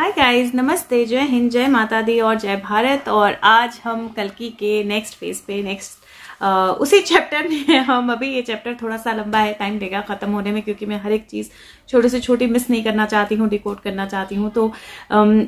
hi guys नमस्ते जय हिंद जय माता दी और जय भारत और आज हम कलकी के नेक्स्ट फेज पे नेक्स्ट उसी चैप्टर में हम अभी ये चैप्टर थोड़ा सा लंबा है टाइम लेगा ख़त्म होने में क्योंकि मैं हर एक चीज़ छोटे से छोटी मिस नहीं करना चाहती हूँ डिकोड करना चाहती हूँ तो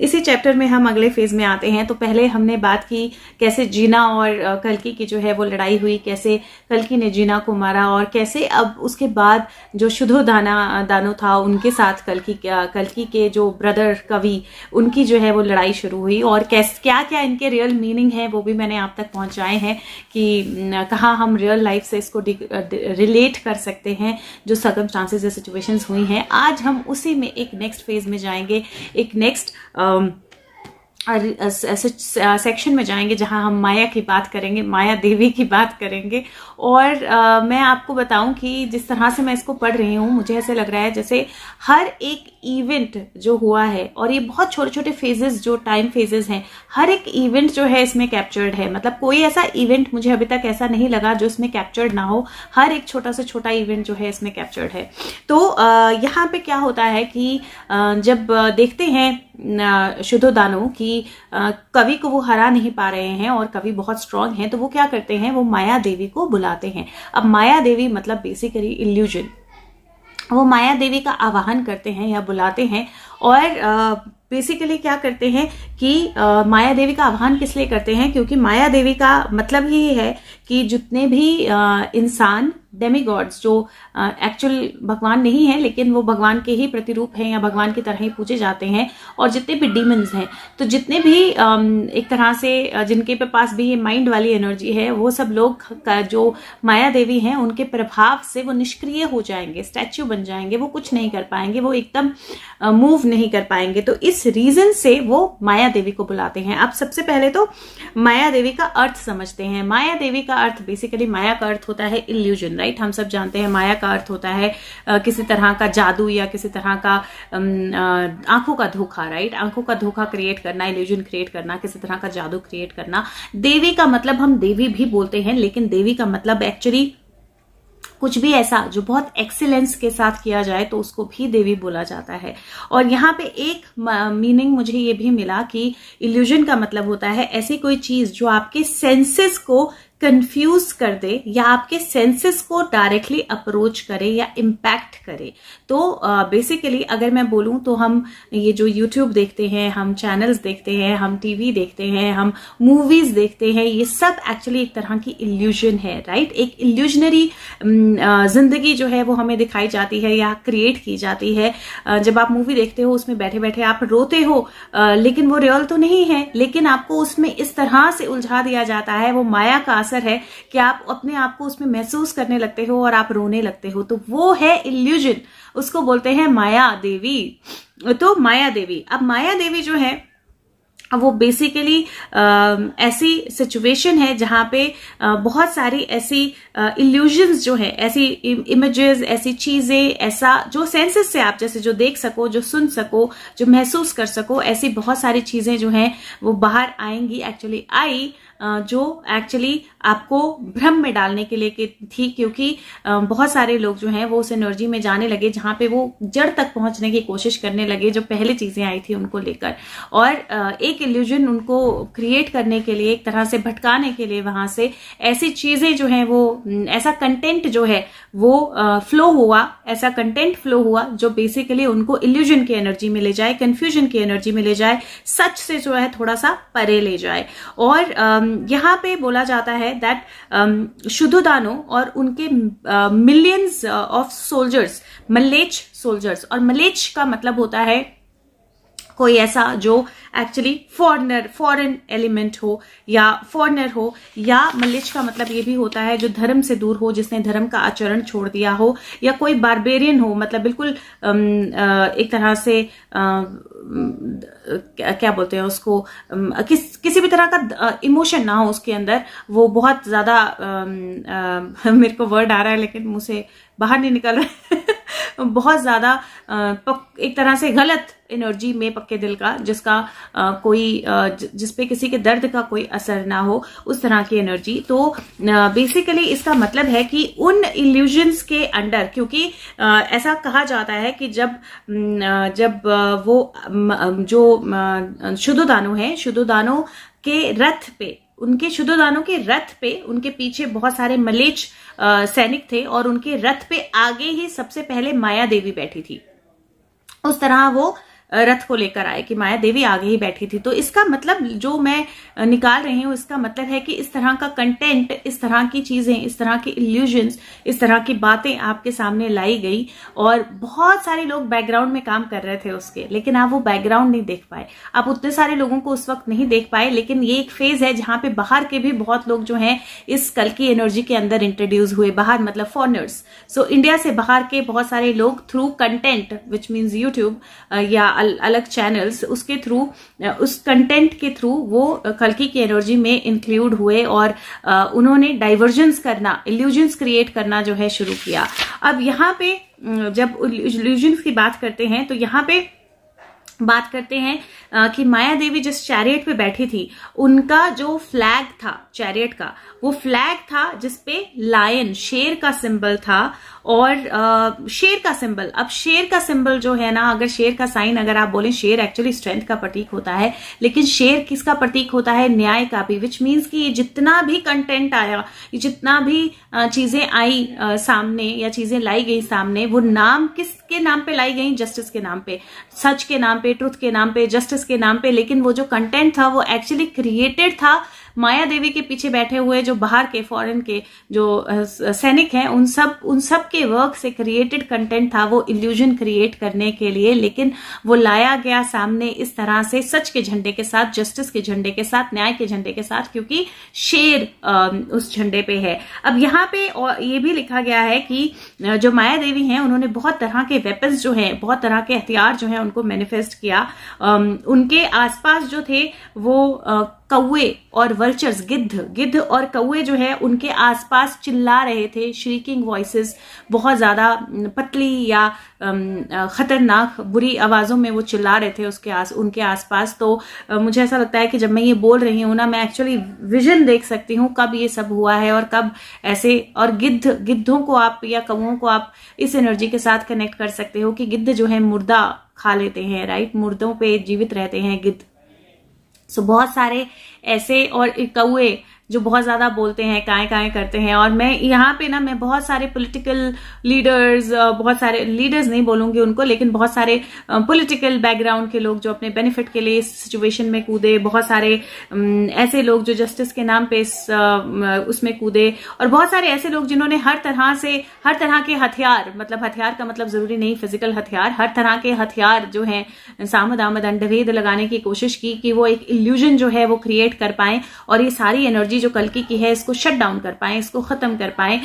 इसी चैप्टर में हम अगले फेज़ में आते हैं तो पहले हमने बात की कैसे जीना और कलकी की जो है वो लड़ाई हुई कैसे कलकी ने जीना को मारा और कैसे अब उसके बाद जो शुद्धो दाना दानो था उनके साथ कलकी कलकी के जो ब्रदर कवि उनकी जो है वो लड़ाई शुरू हुई और कैस क्या क्या इनके रियल मीनिंग है वो भी मैंने आप तक पहुँचाए हैं कि कहाँ हम रियल लाइफ से इसको रिलेट कर सकते हैं जो सकम चांसेज या सिचुएशंस हुई हैं आज हम उसी में एक नेक्स्ट फेज में जाएंगे एक नेक्स्ट ऐसे सेक्शन में जाएंगे जहां हम माया की बात करेंगे माया देवी की बात करेंगे और आ, मैं आपको बताऊं कि जिस तरह से मैं इसको पढ़ रही हूं मुझे ऐसे लग रहा है जैसे हर एक इवेंट जो हुआ है और ये बहुत छोटे छोटे फेजेस जो टाइम फेजेस हैं हर एक इवेंट जो है इसमें कैप्चर्ड है मतलब कोई ऐसा इवेंट मुझे अभी तक ऐसा नहीं लगा जो इसमें कैप्चर्ड ना हो हर एक छोटा से छोटा इवेंट जो है इसमें कैप्चर्ड है तो यहाँ पे क्या होता है कि आ, जब देखते हैं शुद्धोदानु कि कवि को वो हरा नहीं पा रहे हैं और कवि बहुत स्ट्रांग हैं तो वो क्या करते हैं वो माया देवी को बुलाते हैं अब माया देवी मतलब बेसिकली इल्यूजन वो माया देवी का आवाहन करते हैं या बुलाते हैं और बेसिकली क्या करते हैं कि माया देवी का आह्वान किस लिए करते हैं क्योंकि माया देवी का मतलब ही है कि जितने भी इंसान डेमीगॉड्स जो एक्चुअल भगवान नहीं है लेकिन वो भगवान के ही प्रतिरूप हैं या भगवान की तरह ही पूजे जाते हैं और जितने भी डीमंस हैं तो जितने भी एक तरह से जिनके पे पास भी ये माइंड वाली एनर्जी है वो सब लोग का जो माया देवी हैं उनके प्रभाव से वो निष्क्रिय हो जाएंगे स्टैच्यू बन जाएंगे वो कुछ नहीं कर पाएंगे वो एकदम मूव नहीं कर पाएंगे तो इस रीजन से वो माया देवी को बुलाते हैं आप सबसे पहले तो माया देवी का अर्थ समझते हैं माया देवी का अर्थ बेसिकली माया का अर्थ होता है इल्यूजन राइट हम सब जानते हैं माया का अर्थ होता है किसी तरह का जादू या किसी तरह का आंखों का धोखा राइट आंखों का धोखा क्रिएट करना इल्यूजन क्रिएट करना किसी तरह का जादू क्रिएट करना देवी का मतलब हम देवी भी बोलते हैं लेकिन देवी का मतलब एक्चुअली कुछ भी ऐसा जो बहुत एक्सीलेंस के साथ किया जाए तो उसको भी देवी बोला जाता है और यहाँ पे एक मीनिंग मुझे ये भी मिला कि इल्यूजन का मतलब होता है ऐसी कोई चीज जो आपके सेंसेस को कंफ्यूज कर दे या आपके सेंसेस को डायरेक्टली अप्रोच करे या इम्पैक्ट करे तो बेसिकली अगर मैं बोलूं तो हम ये जो यूट्यूब देखते हैं हम चैनल्स देखते हैं हम टीवी देखते हैं हम मूवीज देखते हैं ये सब एक्चुअली एक तरह की इल्यूजन है राइट एक इल्यूजनरी जिंदगी जो है वो हमें दिखाई जाती है या क्रिएट की जाती है जब आप मूवी देखते हो उसमें बैठे बैठे आप रोते हो लेकिन वो रियल तो नहीं है लेकिन आपको उसमें इस तरह से उलझा दिया जाता है वो माया का असर है कि आप अपने आप को उसमें महसूस करने लगते हो और आप रोने लगते हो तो वो है इल्यूजन उसको बोलते हैं माया देवी तो माया देवी अब माया देवी जो है वो बेसिकली ऐसी सिचुएशन है जहाँ पे बहुत सारी ऐसी इल्यूजन्स जो है ऐसी इमेजेस ऐसी चीज़ें ऐसा जो सेंसेस से आप जैसे जो देख सको जो सुन सको जो महसूस कर सको ऐसी बहुत सारी चीज़ें जो हैं वो बाहर आएंगी एक्चुअली आई जो एक्चुअली आपको भ्रम में डालने के लिए थी क्योंकि बहुत सारे लोग जो हैं वो उस एनर्जी में जाने लगे जहां पे वो जड़ तक पहुंचने की कोशिश करने लगे जो पहले चीज़ें आई थी उनको लेकर और एक इल्यूजन उनको क्रिएट करने के लिए एक तरह से भटकाने के लिए वहां से ऐसी चीज़ें जो हैं वो ऐसा कंटेंट जो है वो फ्लो हुआ ऐसा कंटेंट फ्लो हुआ जो बेसिकली उनको इल्यूजन की एनर्जी में ले जाए कन्फ्यूजन की एनर्जी में ले जाए सच से जो है थोड़ा सा परे ले जाए और यहाँ पे बोला जाता है दैट um, शुद्धुदानों और उनके मिलियंस ऑफ सोल्जर्स मलेच सोल्जर्स और मलेच का मतलब होता है कोई ऐसा जो एक्चुअली फॉरनर फॉरेन एलिमेंट हो या फॉरनर हो या मलिच का मतलब ये भी होता है जो धर्म से दूर हो जिसने धर्म का आचरण छोड़ दिया हो या कोई बारबेरियन हो मतलब बिल्कुल एक तरह से क्या बोलते हैं उसको किस किसी भी तरह का इमोशन ना हो उसके अंदर वो बहुत ज्यादा मेरे को वर्ड आ रहा है लेकिन मुझसे बाहर नहीं निकल रहा है बहुत ज्यादा एक तरह से गलत एनर्जी में पक्के दिल का जिसका आ, कोई जिसपे किसी के दर्द का कोई असर ना हो उस तरह की एनर्जी तो बेसिकली इसका मतलब है कि उन इल्यूजन्स के अंडर क्योंकि आ, ऐसा कहा जाता है कि जब जब वो जो शुद्धदानु है शुद्धदानु के रथ पे उनके शुद्धदानों के रथ पे उनके पीछे बहुत सारे मलेच सैनिक थे और उनके रथ पे आगे ही सबसे पहले माया देवी बैठी थी उस तरह वो रथ को लेकर आए कि माया देवी आगे ही बैठी थी तो इसका मतलब जो मैं निकाल रही हूं इसका मतलब है कि इस तरह का कंटेंट इस तरह की चीजें इस तरह की इल्यूजन्स इस तरह की बातें आपके सामने लाई गई और बहुत सारे लोग बैकग्राउंड में काम कर रहे थे उसके लेकिन आप वो बैकग्राउंड नहीं देख पाए आप उतने सारे लोगों को उस वक्त नहीं देख पाए लेकिन ये एक फेज है जहां पे बाहर के भी बहुत लोग जो हैं इस कल की एनर्जी के अंदर इंट्रोड्यूस हुए बाहर मतलब फॉरनर्स सो इंडिया से बाहर के बहुत सारे लोग through content which means YouTube या अल, अलग चैनल्स उसके थ्रू उस कंटेंट के थ्रू वो कल्कि की एनर्जी में इंक्लूड हुए और उन्होंने डाइवर्जेंस करना इल्यूजन्स क्रिएट करना जो है शुरू किया अब यहाँ पे जब इल्यूजन्स की बात करते हैं तो यहाँ पे बात करते हैं कि माया देवी जिस चैरियट पे बैठी थी उनका जो फ्लैग था चैरियट का वो फ्लैग था जिसपे लायन शेर का सिंबल था और आ, शेर का सिंबल अब शेर का सिंबल जो है ना अगर शेर का साइन अगर आप बोले शेर एक्चुअली स्ट्रेंथ का प्रतीक होता है लेकिन शेर किसका प्रतीक होता है न्याय का भी विच मीन्स कि ये जितना भी कंटेंट आया ये जितना भी चीजें आई आ, सामने या चीजें लाई गई सामने वो नाम किसके नाम पे लाई गई जस्टिस के नाम पे सच के नाम पे ट्रुथ के नाम पे जस्टिस के नाम पे लेकिन वो जो कंटेंट था वो एक्चुअली क्रिएटेड था माया देवी के पीछे बैठे हुए जो बाहर के फॉरेन के जो सैनिक हैं उन सब उन सब के वर्क से क्रिएटेड कंटेंट था वो इल्यूजन क्रिएट करने के लिए लेकिन वो लाया गया सामने इस तरह से सच के झंडे के साथ जस्टिस के झंडे के साथ न्याय के झंडे के साथ क्योंकि शेर उस झंडे पे है अब यहाँ पे और ये भी लिखा गया है कि जो माया देवी हैं उन्होंने बहुत तरह के वेपन्स जो हैं बहुत तरह के हथियार जो हैं उनको मैनिफेस्ट किया उनके आसपास जो थे वो कौए और वर्चर्स गिद्ध गिद्ध और कौए जो है उनके आसपास चिल्ला रहे थे श्रीकिंग वॉइसेस बहुत ज़्यादा पतली या ख़तरनाक बुरी आवाज़ों में वो चिल्ला रहे थे उसके आस उनके आसपास तो मुझे ऐसा लगता है कि जब मैं ये बोल रही हूँ ना मैं एक्चुअली विजन देख सकती हूँ कब ये सब हुआ है और कब ऐसे और गिद्ध गिद्धों को आप या कौओं को आप इस एनर्जी के साथ कनेक्ट कर सकते हो कि गिद्ध जो है मुर्दा खा लेते हैं राइट मुर्दों पे जीवित रहते हैं गिद्ध सो बहुत सारे ऐसे और कौए जो बहुत ज्यादा बोलते हैं काय काय करते हैं और मैं यहाँ पे ना मैं बहुत सारे पॉलिटिकल लीडर्स बहुत सारे लीडर्स नहीं बोलूंगी उनको लेकिन बहुत सारे पॉलिटिकल बैकग्राउंड के लोग जो अपने बेनिफिट के लिए इस सिचुएशन में कूदे बहुत सारे ऐसे लोग जो जस्टिस के नाम पे इस उसमें कूदे और बहुत सारे ऐसे लोग जिन्होंने हर तरह से हर तरह के हथियार मतलब हथियार का मतलब जरूरी नहीं फिजिकल हथियार हर तरह के हथियार जो है सामद आमद अंडभेद लगाने की कोशिश की कि वो एक इल्यूजन जो है वो क्रिएट कर पाए और ये सारी एनर्जी जो कल की की है इसको शट डाउन कर पाए इसको खत्म कर पाए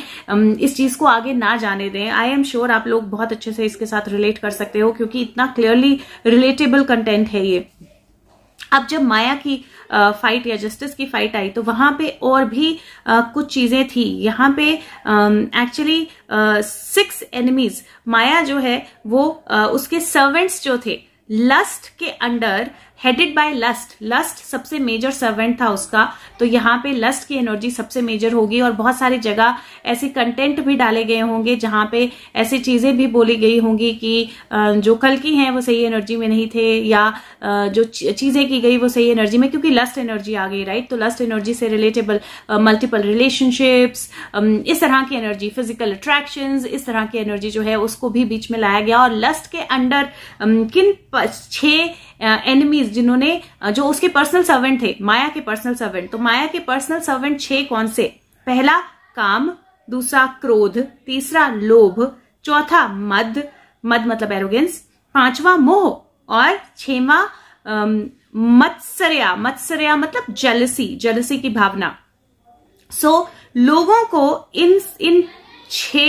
इस चीज को आगे ना जाने दें आई एम श्योर आप लोग बहुत अच्छे से इसके साथ रिलेट कर सकते हो क्योंकि इतना क्लियरली रिलेटेबल कंटेंट है ये अब जब माया की आ, फाइट या जस्टिस की फाइट आई तो वहां पे और भी आ, कुछ चीजें थी यहाँ पे एक्चुअली सिक्स एनिमीज माया जो है वो आ, उसके सर्वेंट्स जो थे लस्ट के under headed by lust lust सबसे मेजर सर्वेंट था उसका तो यहाँ पे लस्ट की एनर्जी सबसे मेजर होगी और बहुत सारी जगह ऐसे कंटेंट भी डाले गए होंगे जहां पे ऐसी चीजें भी बोली गई होंगी कि जो कल की हैं वो सही एनर्जी में नहीं थे या जो चीजें की गई वो सही एनर्जी में क्योंकि लस्ट एनर्जी आ गई राइट तो लस्ट एनर्जी से रिलेटेबल मल्टीपल रिलेशनशिप्स इस तरह की एनर्जी फिजिकल अट्रैक्शन इस तरह की एनर्जी जो है उसको भी बीच में लाया गया और लस्ट के अंडर किन छह एनिमीज एम्प्लॉयज जिन्होंने जो उसके पर्सनल सर्वेंट थे माया के पर्सनल सर्वेंट तो माया के पर्सनल सर्वेंट छह कौन से पहला काम दूसरा क्रोध तीसरा लोभ चौथा मद मद मतलब एरोगेंस पांचवा मोह और छेवा मत्सरया मत्सरया मतलब जलसी जलसी की भावना सो so, लोगों को इन इन छ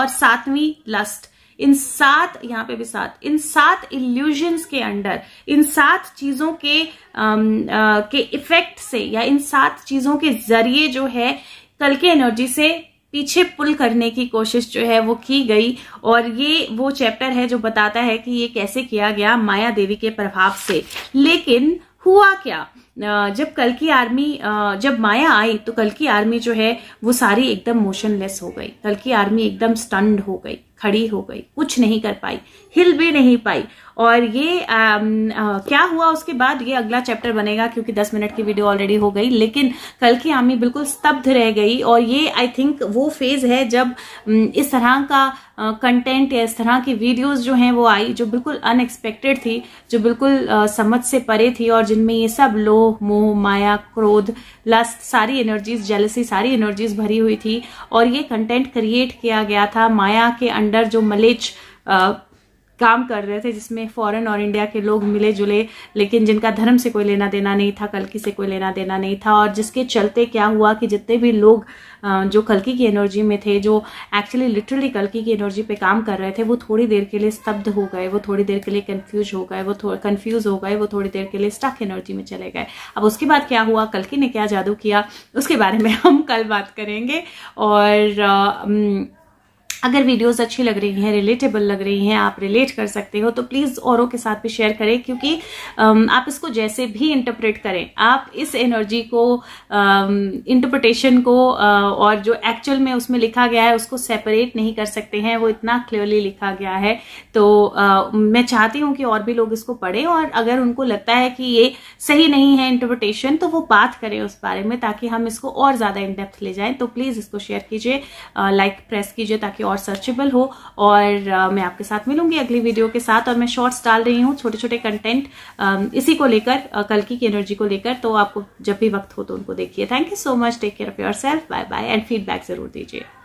और सातवीं लस्ट इन सात यहाँ पे भी सात इन सात इल्यूजन्स के अंडर इन सात चीजों के आ, आ, के इफेक्ट से या इन सात चीजों के जरिए जो है कल के एनर्जी से पीछे पुल करने की कोशिश जो है वो की गई और ये वो चैप्टर है जो बताता है कि ये कैसे किया गया माया देवी के प्रभाव से लेकिन हुआ क्या जब कल की आर्मी जब माया आई तो कल की आर्मी जो है वो सारी एकदम मोशनलेस हो गई कल की आर्मी एकदम स्टंड हो गई खड़ी हो गई कुछ नहीं कर पाई हिल भी नहीं पाई और ये आ, आ, क्या हुआ उसके बाद ये अगला चैप्टर बनेगा क्योंकि 10 मिनट की वीडियो ऑलरेडी हो गई लेकिन कल की आर्मी बिल्कुल स्तब्ध रह गई और ये आई थिंक वो फेज है जब इस तरह का कंटेंट या इस तरह की वीडियोस जो हैं वो आई जो बिल्कुल अनएक्सपेक्टेड थी जो बिल्कुल आ, समझ से परे थी और जिनमें ये सब लोग मोह मोह माया क्रोध लस्त सारी एनर्जीज जेलसी सारी एनर्जीज भरी हुई थी और ये कंटेंट क्रिएट किया गया था माया के अंडर जो मलेच काम कर रहे थे जिसमें फॉरेन और इंडिया के लोग मिले जुले लेकिन जिनका धर्म से कोई लेना देना नहीं था कलकी से कोई लेना देना नहीं था और जिसके चलते क्या हुआ कि जितने भी लोग जो कलकी की एनर्जी में थे जो एक्चुअली लिटरली कलकी की एनर्जी पे काम कर रहे थे वो थोड़ी देर के लिए स्तब्ध हो गए वो थोड़ी देर के लिए कन्फ्यूज हो गए वो कन्फ्यूज हो गए वो थोड़ी देर के लिए स्टक एनर्जी में चले गए अब उसके बाद क्या हुआ कलकी ने क्या जादू किया उसके बारे में हम कल बात करेंगे और अगर वीडियोस अच्छी लग रही हैं रिलेटेबल लग रही हैं आप रिलेट कर सकते हो तो प्लीज़ औरों के साथ भी शेयर करें क्योंकि um, आप इसको जैसे भी इंटरप्रेट करें आप इस एनर्जी को इंटरप्रिटेशन um, को uh, और जो एक्चुअल में उसमें लिखा गया है उसको सेपरेट नहीं कर सकते हैं वो इतना क्लियरली लिखा गया है तो uh, मैं चाहती हूँ कि और भी लोग इसको पढ़ें और अगर उनको लगता है कि ये सही नहीं है इंटरप्रिटेशन तो वो बात करें उस बारे में ताकि हम इसको और ज़्यादा इनडेप्थ ले जाए तो प्लीज़ इसको शेयर कीजिए लाइक uh, प्रेस कीजिए ताकि और सर्चेबल हो और uh, मैं आपके साथ मिलूंगी अगली वीडियो के साथ और मैं शॉर्ट्स डाल रही हूँ छोटे छोटे कंटेंट uh, इसी को लेकर uh, कल की एनर्जी को लेकर तो आपको जब भी वक्त हो तो उनको देखिए thank you so much take care of yourself bye bye and feedback जरूर दीजिए